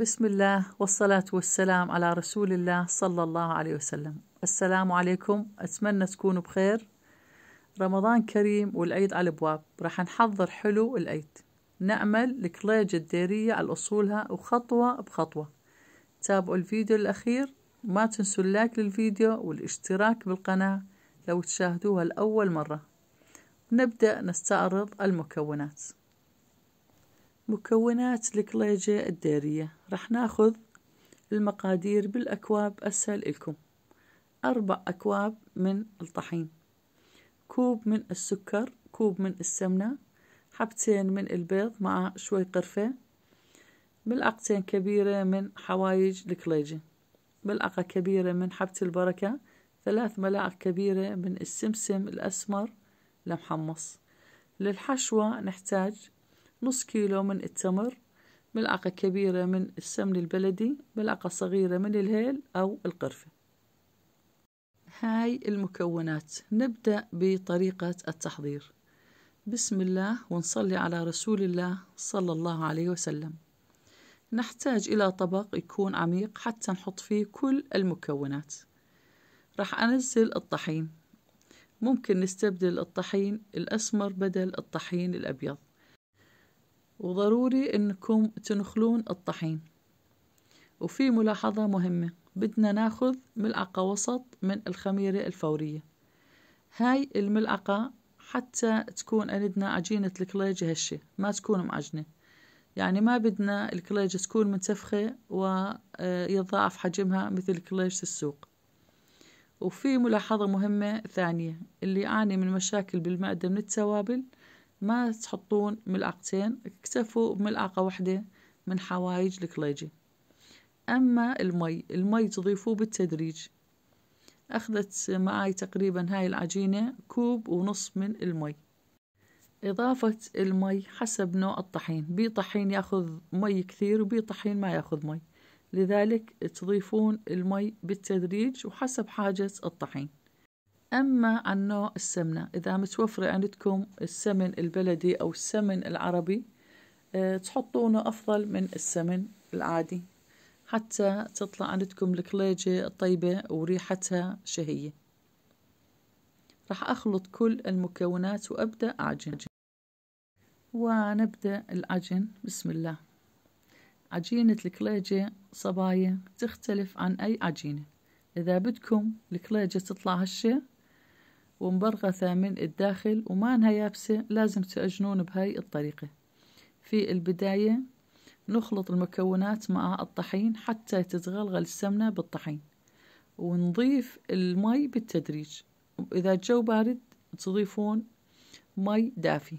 بسم الله والصلاة والسلام على رسول الله صلى الله عليه وسلم السلام عليكم أتمنى تكونوا بخير رمضان كريم والعيد على الأبواب راح نحضر حلو العيد نعمل الكليج الديرية على أصولها وخطوة بخطوة تابعوا الفيديو الأخير ما تنسوا اللايك للفيديو والاشتراك بالقناة لو تشاهدوها لأول مرة نبدأ نستعرض المكونات مكونات الكليجة الديرية رح ناخذ المقادير بالأكواب أسهل لكم أربع أكواب من الطحين كوب من السكر كوب من السمنة حبتين من البيض مع شوي قرفة ملعقتين كبيرة من حوايج الكليجة ملعقة كبيرة من حبة البركة ثلاث ملاعق كبيرة من السمسم الأسمر المحمص للحشوة نحتاج نص كيلو من التمر ملعقة كبيرة من السمن البلدي ملعقة صغيرة من الهيل أو القرفة هاي المكونات نبدأ بطريقة التحضير بسم الله ونصلي على رسول الله صلى الله عليه وسلم نحتاج إلى طبق يكون عميق حتى نحط فيه كل المكونات راح أنزل الطحين ممكن نستبدل الطحين الأسمر بدل الطحين الأبيض وضروري انكم تنخلون الطحين وفي ملاحظة مهمة بدنا ناخذ ملعقة وسط من الخميرة الفورية هاي الملعقة حتى تكون عندنا عجينة الكليجة هشة ما تكون معجنة يعني ما بدنا الكليجة تكون منتفخة ويضاعف آه، حجمها مثل كليجة السوق وفي ملاحظة مهمة ثانية اللي يعاني من مشاكل بالمعدة من التوابل ما تحطون ملعقتين اكتفوا بملعقة واحدة من حوايج الكليجي أما المي المي تضيفوه بالتدريج أخذت معي تقريبا هاي العجينة كوب ونص من المي إضافة المي حسب نوع الطحين بي طحين يأخذ مي كثير وبي طحين ما يأخذ مي لذلك تضيفون المي بالتدريج وحسب حاجة الطحين أما عن نوع السمنة إذا متوفرة عندكم السمن البلدي أو السمن العربي آه، تحطونه أفضل من السمن العادي حتى تطلع عندكم الكليجة الطيبة وريحتها شهية راح أخلط كل المكونات وأبدأ أعجن ونبدأ العجن بسم الله عجينة الكليجة صبايا تختلف عن أي عجينة إذا بدكم الكليجة تطلع هالشي ومبرغثة من الداخل ومانها يابسة لازم تعجنون بهاي الطريقة في البداية نخلط المكونات مع الطحين حتى تتغلغل السمنة بالطحين ونضيف المي بالتدريج إذا الجو بارد تضيفون مي دافي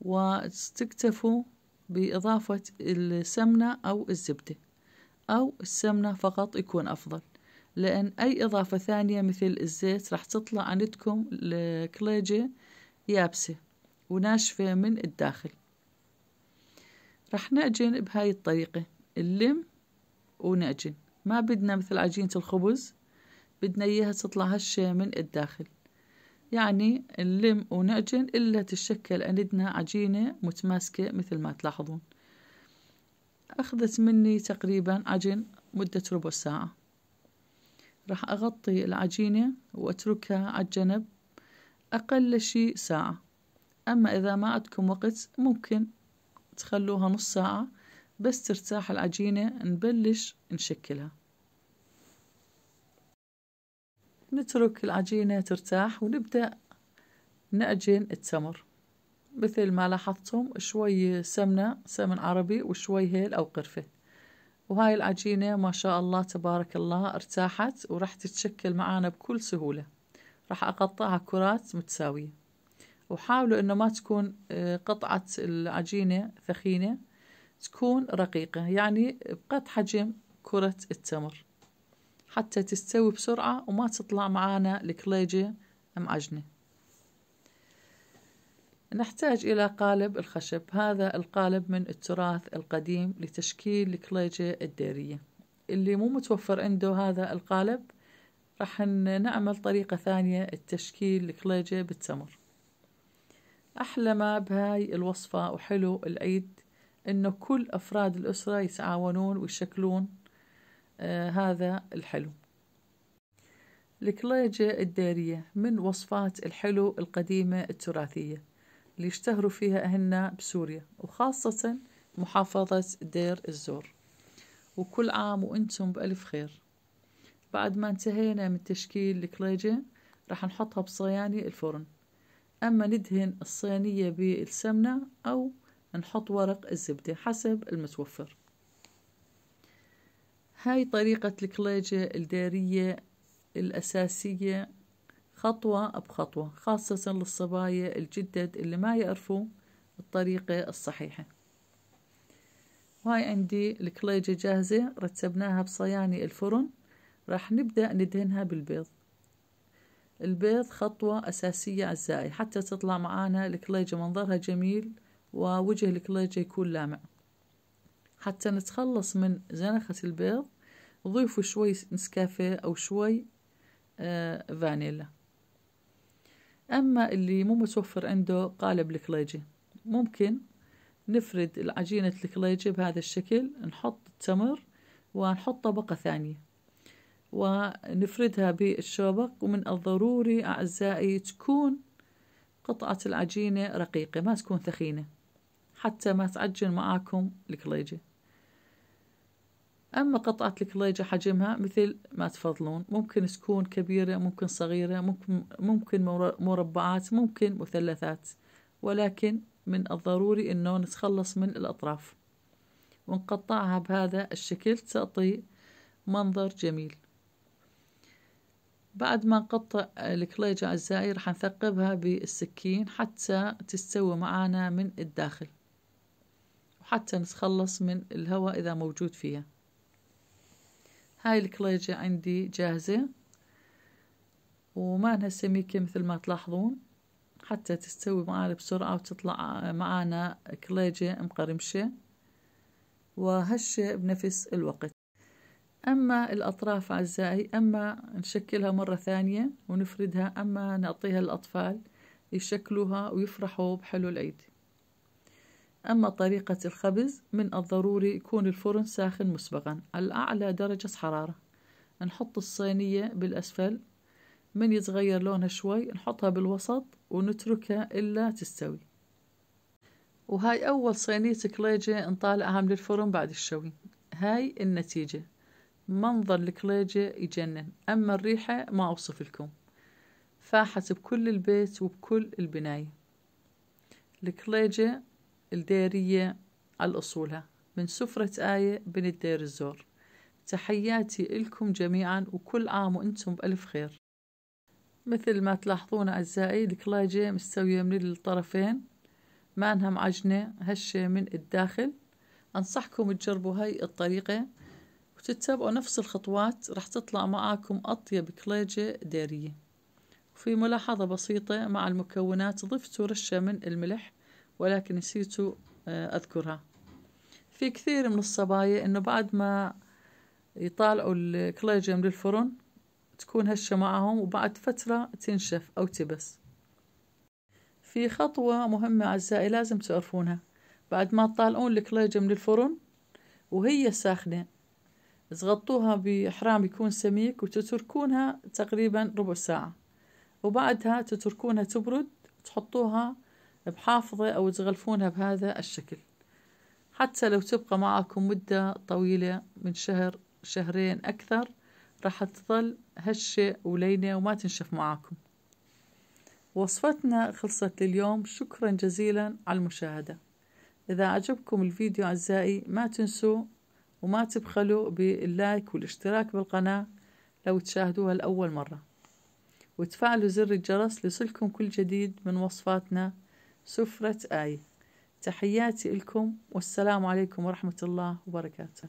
وتكتفوا بإضافة السمنة أو الزبدة أو السمنة فقط يكون أفضل لأن أي إضافة ثانية مثل الزيت راح تطلع عندكم الكليجة يابسة وناشفة من الداخل راح نعجن بهاي الطريقة اللم ونعجن ما بدنا مثل عجينة الخبز بدنا إياها تطلع هشة من الداخل يعني نلم ونعجن إلا تتشكل عندنا عجينة متماسكة مثل ما تلاحظون أخذت مني تقريبا عجن مدة ربع ساعة راح أغطي العجينة وأتركها على الجنب أقل شي ساعة أما إذا ما عندكم وقت ممكن تخلوها نص ساعة بس ترتاح العجينة نبلش نشكلها نترك العجينة ترتاح ونبدأ نعجن التمر مثل ما لاحظتم شوي سمنة سمن عربي وشوي هيل أو قرفة وهاي العجينة ما شاء الله تبارك الله ارتاحت وراح تتشكل معانا بكل سهولة راح أقطعها كرات متساوية وحاولوا إنه ما تكون آه، قطعة العجينة ثخينة تكون رقيقة يعني بقد حجم كرة التمر حتى تستوي بسرعة وما تطلع معانا الكليجة معجنة نحتاج إلى قالب الخشب هذا القالب من التراث القديم لتشكيل الكليجة الديرية اللي مو متوفر عنده هذا القالب راح نعمل طريقة ثانية التشكيل الكليجة بالتمر أحلى ما بهاي الوصفة وحلو العيد إنه كل أفراد الأسرة يتعاونون ويشكلون آه هذا الحلو الكليجة الدارية من وصفات الحلو القديمة التراثية اللي اشتهروا فيها أهلنا بسوريا وخاصة محافظة دير الزور وكل عام وانتم بألف خير بعد ما انتهينا من تشكيل الكليجة رح نحطها بصياني الفرن أما ندهن الصينية بالسمنة أو نحط ورق الزبدة حسب المتوفر هاي طريقة الكليجة الدارية الأساسية خطوة بخطوة خاصة للصبايا الجدد اللي ما يعرفوا الطريقة الصحيحة وهاي عندي الكليجة جاهزة رتبناها بصياني الفرن راح نبدأ ندهنها بالبيض البيض خطوة أساسية أعزائي حتى تطلع معانا الكليجة منظرها جميل ووجه الكليجة يكون لامع حتى نتخلص من زنخة البيض ضيفوا شوي نسكافيه أو شوي آه فانيلا أما اللي مو متوفر عنده قالب الكليجي ممكن نفرد العجينة الكليجي بهذا الشكل نحط التمر ونحط طبقة ثانية ونفردها بالشوبق ومن الضروري أعزائي تكون قطعة العجينة رقيقة ما تكون ثخينة حتى ما تعجن معاكم الكليجي أما قطعة الكليجة حجمها مثل ما تفضلون ممكن تكون كبيرة ممكن صغيرة ممكن, ممكن مربعات ممكن مثلثات ولكن من الضروري أنه نتخلص من الأطراف ونقطعها بهذا الشكل تعطي منظر جميل بعد ما نقطع الكليجة أعزائي رح نثقبها بالسكين حتى تستوي معانا من الداخل وحتى نتخلص من الهواء إذا موجود فيها هاي الكليجة عندي جاهزة وما لها سميكة مثل ما تلاحظون حتى تستوي معانا بسرعة وتطلع معانا كليجة مقرمشة وهشة بنفس الوقت أما الأطراف أعزائي أما نشكلها مرة ثانية ونفردها أما نعطيها للأطفال يشكلوها ويفرحوا بحلو العيد أما طريقة الخبز من الضروري يكون الفرن ساخن مسبقا على أعلى درجة حرارة نحط الصينية بالأسفل من يتغير لونها شوي نحطها بالوسط ونتركها إلا تستوي وهاي أول صينية كليجة نطالعها من الفرن بعد الشوي هاي النتيجة منظر الكليجة يجنن أما الريحة ما أوصف لكم فاحت بكل البيت وبكل البناية الكليجة الديرية على أصولها من سفرة آية بن الدير الزور تحياتي لكم جميعا وكل عام وانتم بألف خير مثل ما تلاحظون أعزائي الكلاجة مستوية من الطرفين ما انها معجنة هشة من الداخل أنصحكم تجربوا هاي الطريقة وتتبعوا نفس الخطوات رح تطلع معاكم أطيب كلاجة ديرية وفي ملاحظة بسيطة مع المكونات ضفتوا رشة من الملح ولكن نسيت آه، أذكرها في كثير من الصبايا إنه بعد ما يطالعوا الكلاجم للفرن تكون هشة معهم وبعد فترة تنشف أو تبس في خطوة مهمة أعزائي لازم تعرفونها بعد ما تطالعون الكلاجم للفرن وهي ساخنة تغطوها بإحرام يكون سميك وتتركونها تقريبا ربع ساعة وبعدها تتركونها تبرد تحطوها بحافظة أو تغلفونها بهذا الشكل حتى لو تبقى معكم مدة طويلة من شهر شهرين أكثر راح تظل هشة ولينة وما تنشف معاكم وصفتنا خلصت لليوم شكرا جزيلا على المشاهدة إذا عجبكم الفيديو أعزائي ما تنسوا وما تبخلوا باللايك والاشتراك بالقناة لو تشاهدوها لأول مرة وتفعلوا زر الجرس ليصلكم كل جديد من وصفاتنا سفرة آي تحياتي لكم والسلام عليكم ورحمة الله وبركاته